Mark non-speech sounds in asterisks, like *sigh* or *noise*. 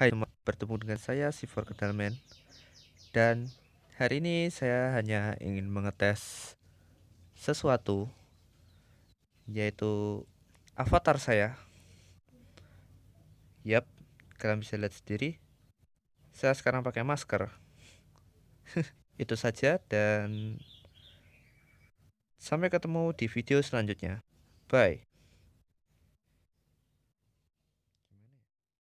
Hai, bertemu dengan saya Sivor Kedalmen Dan hari ini saya hanya ingin mengetes sesuatu Yaitu avatar saya Yap, kalian bisa lihat sendiri Saya sekarang pakai masker *laughs* Itu saja dan sampai ketemu di video selanjutnya Bye